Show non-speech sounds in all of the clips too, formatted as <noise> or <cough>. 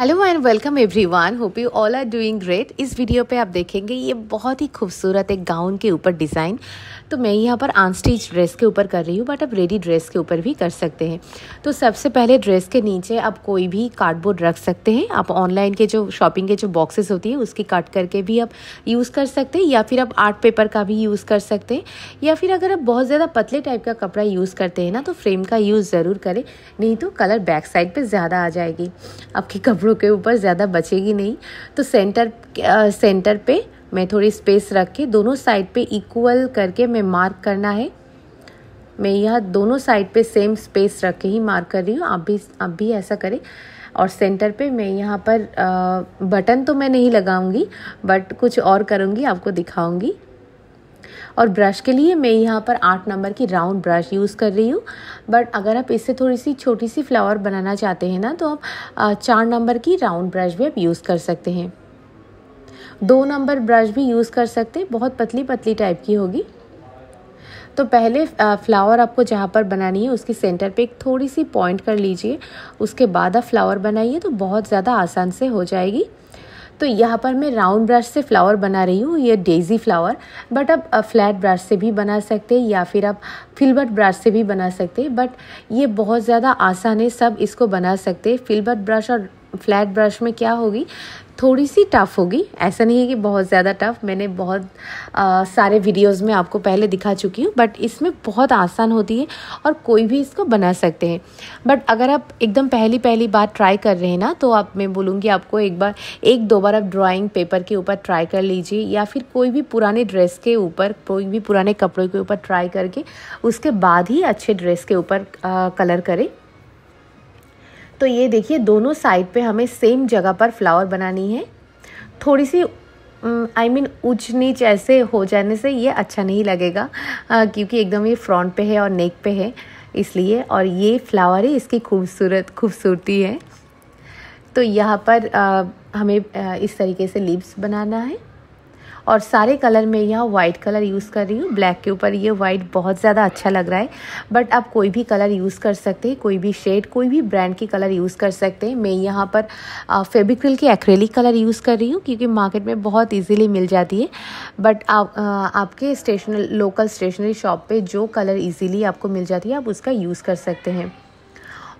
hello and welcome everyone hope you all are doing great इस video पे आप देखेंगे ये बहुत ही खूबसूरत एक गाउन के ऊपर डिज़ाइन तो मैं यहाँ पर आनस्टिच ड्रेस के ऊपर कर रही हूँ बट आप रेडी ड्रेस के ऊपर भी कर सकते हैं तो सबसे पहले ड्रेस के नीचे आप कोई भी कार्डबोर्ड रख सकते हैं आप ऑनलाइन के जो शॉपिंग के जो बॉक्सेस होती है उसकी कट करके भी आप यूज़ कर सकते हैं या फिर आप आर्ट पेपर का भी यूज़ कर सकते हैं या फिर अगर आप बहुत ज़्यादा पतले टाइप का कपड़ा यूज़ करते हैं ना तो फ्रेम का यूज़ ज़रूर करें नहीं तो कलर बैक साइड पर ज़्यादा आ जाएगी आपके कपड़े आईब्रो के ऊपर ज़्यादा बचेगी नहीं तो सेंटर आ, सेंटर पे मैं थोड़ी स्पेस रख के दोनों साइड पे इक्वल करके मैं मार्क करना है मैं यह दोनों साइड पे सेम स्पेस रख के ही मार्क कर रही हूँ आप भी आप भी ऐसा करें और सेंटर पे मैं यहाँ पर आ, बटन तो मैं नहीं लगाऊंगी बट कुछ और करूँगी आपको दिखाऊंगी और ब्रश के लिए मैं यहाँ पर आठ नंबर की राउंड ब्रश यूज़ कर रही हूँ बट अगर आप इससे थोड़ी सी छोटी सी फ्लावर बनाना चाहते हैं ना तो आप चार नंबर की राउंड ब्रश भी आप यूज़ कर सकते हैं दो नंबर ब्रश भी यूज़ कर सकते हैं बहुत पतली पतली टाइप की होगी तो पहले फ्लावर आपको जहाँ पर बनानी है उसके सेंटर पे एक थोड़ी सी पॉइंट कर लीजिए उसके बाद आप फ्लावर बनाइए तो बहुत ज़्यादा आसान से हो जाएगी तो यहाँ पर मैं राउंड ब्रश से फ्लावर बना रही हूँ ये डेज़ी फ्लावर बट आप फ्लैट uh, ब्रश से भी बना सकते हैं या फिर आप फिल्बर्ट ब्रश से भी बना सकते हैं बट ये बहुत ज़्यादा आसान है सब इसको बना सकते हैं फिल्बर्ट ब्रश और फ्लैट ब्रश में क्या होगी थोड़ी सी टफ़ होगी ऐसा नहीं है कि बहुत ज़्यादा टफ़ मैंने बहुत आ, सारे वीडियोस में आपको पहले दिखा चुकी हूँ बट इसमें बहुत आसान होती है और कोई भी इसको बना सकते हैं बट अगर आप एकदम पहली पहली बार ट्राई कर रहे हैं ना तो आप मैं बोलूँगी आपको एक बार एक दो बार आप ड्राइंग पेपर के ऊपर ट्राई कर लीजिए या फिर कोई भी पुराने ड्रेस के ऊपर कोई भी पुराने कपड़ों के ऊपर ट्राई करके उसके बाद ही अच्छे ड्रेस के ऊपर कलर करें तो ये देखिए दोनों साइड पे हमें सेम जगह पर फ्लावर बनानी है थोड़ी सी आई मीन ऊंच नीच ऐसे हो जाने से ये अच्छा नहीं लगेगा आ, क्योंकि एकदम ये फ्रंट पे है और नेक पे है इसलिए और ये फ्लावर है इसकी खूबसूरत खूबसूरती है तो यहाँ पर आ, हमें आ, इस तरीके से लिप्स बनाना है और सारे कलर में यहाँ वाइट कलर यूज़ कर रही हूँ ब्लैक के ऊपर ये वाइट बहुत ज़्यादा अच्छा लग रहा है बट आप कोई भी कलर यूज़ कर सकते हैं कोई भी शेड कोई भी ब्रांड की कलर यूज़ कर सकते हैं मैं यहाँ पर फेबिक्रिल की एक्रेलिक कलर यूज़ कर रही हूँ क्योंकि मार्केट में बहुत ईजिली मिल जाती है बट आप आपके स्टेशन लोकल स्टेशनरी शॉप पर जो कलर ईजिली आपको मिल जाती है आप उसका यूज़ कर सकते हैं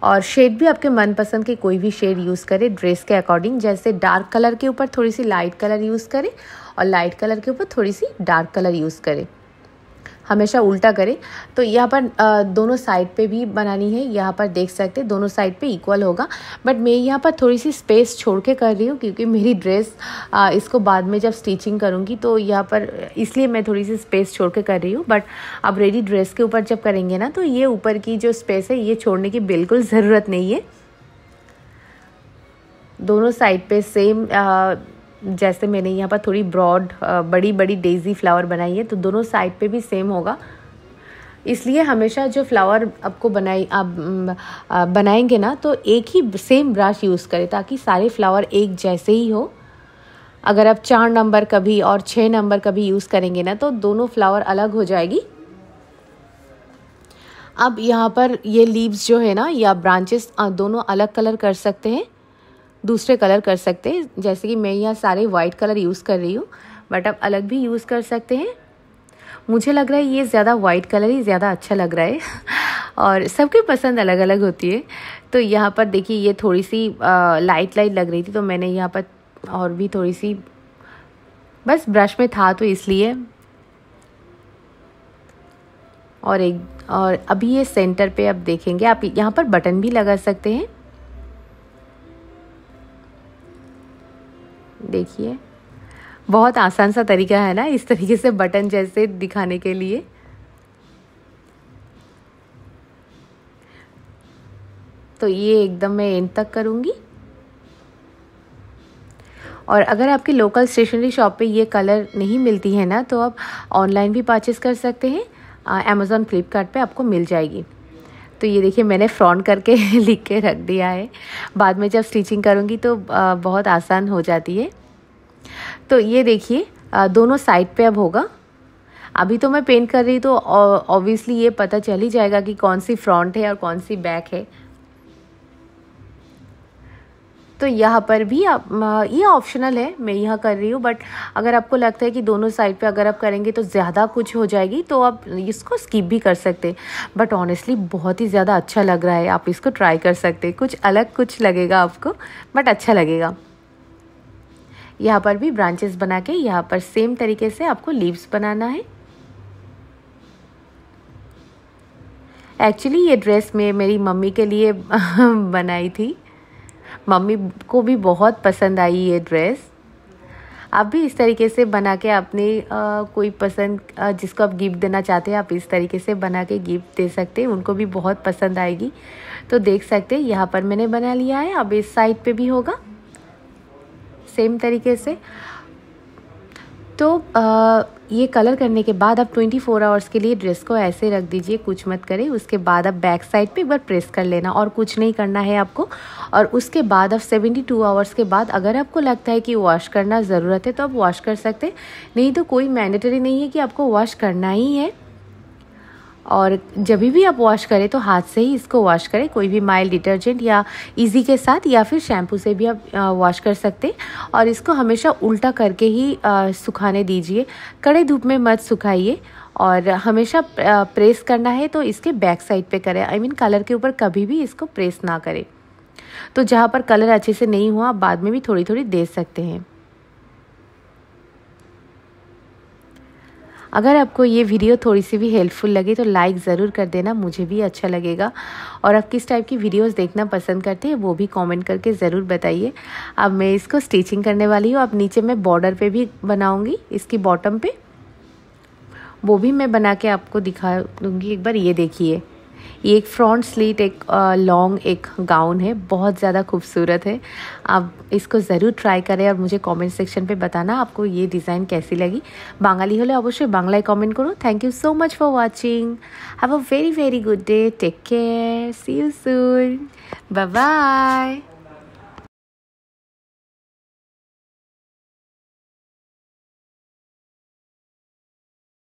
और शेड भी आपके मनपसंद के कोई भी शेड यूज़ करें ड्रेस के अकॉर्डिंग जैसे डार्क कलर के ऊपर थोड़ी सी लाइट कलर यूज़ करें और लाइट कलर के ऊपर थोड़ी सी डार्क कलर यूज़ करें हमेशा उल्टा करें तो यहाँ पर दोनों साइड पे भी बनानी है यहाँ पर देख सकते हैं दोनों साइड पे इक्वल होगा बट मैं यहाँ पर थोड़ी सी स्पेस छोड़ के कर रही हूँ क्योंकि मेरी ड्रेस इसको बाद में जब स्टिचिंग करूँगी तो यहाँ पर इसलिए मैं थोड़ी सी स्पेस छोड़ के कर रही हूँ बट अब रेडी ड्रेस के ऊपर जब करेंगे ना तो ये ऊपर की जो स्पेस है ये छोड़ने की बिल्कुल ज़रूरत नहीं है दोनों साइड पर सेम जैसे मैंने यहाँ पर थोड़ी ब्रॉड बड़ी बड़ी डेजी फ्लावर बनाई है तो दोनों साइड पे भी सेम होगा इसलिए हमेशा जो फ्लावर आपको बनाई आप बनाएंगे ना तो एक ही सेम ब्रश यूज़ करें ताकि सारे फ्लावर एक जैसे ही हो अगर आप चार नंबर कभी और छः नंबर कभी यूज़ करेंगे ना तो दोनों फ्लावर अलग हो जाएगी अब यहाँ पर ये लीव्स जो है ना या ब्रांचेस दोनों अलग कलर कर सकते हैं दूसरे कलर कर सकते हैं जैसे कि मैं यहाँ सारे वाइट कलर यूज़ कर रही हूँ बट आप अलग भी यूज़ कर सकते हैं मुझे लग रहा है ये ज़्यादा वाइट कलर ही ज़्यादा अच्छा लग रहा है <laughs> और सबकी पसंद अलग अलग होती है तो यहाँ पर देखिए ये थोड़ी सी आ, लाइट लाइट लग रही थी तो मैंने यहाँ पर और भी थोड़ी सी बस ब्रश में था तो इसलिए और एक और अभी ये सेंटर पे आप देखेंगे आप यहाँ पर बटन भी लगा सकते हैं देखिए बहुत आसान सा तरीका है ना इस तरीके से बटन जैसे दिखाने के लिए तो ये एकदम मैं एंड तक करूँगी और अगर आपकी लोकल स्टेशनरी शॉप पे ये कलर नहीं मिलती है ना तो आप ऑनलाइन भी परचेज़ कर सकते हैं अमेज़ोन फ्लिपकार्ट पे आपको मिल जाएगी तो ये देखिए मैंने फ्रॉन्ट करके <laughs> लिख के रख दिया है बाद में जब स्टिचिंग करूँगी तो बहुत आसान हो जाती है तो ये देखिए दोनों साइड पे अब होगा अभी तो मैं पेंट कर रही तो ऑब्वियसली ये पता चल ही जाएगा कि कौन सी फ्रंट है और कौन सी बैक है तो यहाँ पर भी आप ये ऑप्शनल है मैं यहाँ कर रही हूँ बट अगर आपको लगता है कि दोनों साइड पे अगर आप करेंगे तो ज़्यादा कुछ हो जाएगी तो आप इसको स्किप भी कर सकते बट ऑनेस्टली बहुत ही ज़्यादा अच्छा लग रहा है आप इसको ट्राई कर सकते कुछ अलग कुछ लगेगा आपको बट अच्छा लगेगा यहाँ पर भी ब्रांचेस बना के यहाँ पर सेम तरीके से आपको लीव्स बनाना है एक्चुअली ये ड्रेस मैं मेरी मम्मी के लिए <laughs> बनाई थी मम्मी को भी बहुत पसंद आई ये ड्रेस आप भी इस तरीके से बना के अपने कोई पसंद आ, जिसको आप गिफ्ट देना चाहते हैं आप इस तरीके से बना के गिफ्ट दे सकते हैं उनको भी बहुत पसंद आएगी तो देख सकते हैं यहाँ पर मैंने बना लिया है अब इस साइड पे भी होगा सेम तरीके से तो ये कलर करने के बाद आप 24 फोर आवर्स के लिए ड्रेस को ऐसे रख दीजिए कुछ मत करें उसके बाद आप बैक साइड पे एक बार प्रेस कर लेना और कुछ नहीं करना है आपको और उसके बाद आप 72 टू आवर्स के बाद अगर आपको लगता है कि वॉश करना ज़रूरत है तो आप वॉश कर सकते नहीं तो कोई मैंडेटरी नहीं है कि आपको वॉश करना ही है और जब भी आप वॉश करें तो हाथ से ही इसको वॉश करें कोई भी माइल्ड डिटर्जेंट या इजी के साथ या फिर शैम्पू से भी आप वॉश कर सकते हैं और इसको हमेशा उल्टा करके ही सुखाने दीजिए कड़े धूप में मत सुखाइए और हमेशा प्रेस करना है तो इसके बैक साइड पे करें I I mean mean, colour के ऊपर कभी भी इसको प्रेस ना करें तो जहाँ पर कलर अच्छे से नहीं हुआ आप बाद में भी थोड़ी थोड़ी दे सकते हैं अगर आपको ये वीडियो थोड़ी सी भी हेल्पफुल लगे तो लाइक ज़रूर कर देना मुझे भी अच्छा लगेगा और आप किस टाइप की वीडियोस देखना पसंद करते हैं वो भी कमेंट करके ज़रूर बताइए अब मैं इसको स्टिचिंग करने वाली हूँ अब नीचे मैं बॉर्डर पे भी बनाऊँगी इसकी बॉटम पे वो भी मैं बना के आपको दिखा दूँगी एक बार ये देखिए ये एक फ्रॉन्ट स्लीट एक लॉन्ग एक गाउन है बहुत ज़्यादा खूबसूरत है आप इसको ज़रूर ट्राई करें और मुझे कमेंट सेक्शन पे बताना आपको ये डिज़ाइन कैसी लगी बांगाली होले अवश्य बांग्ला कमेंट करो thank you so much for watching have a very very good day take care see you soon bye bye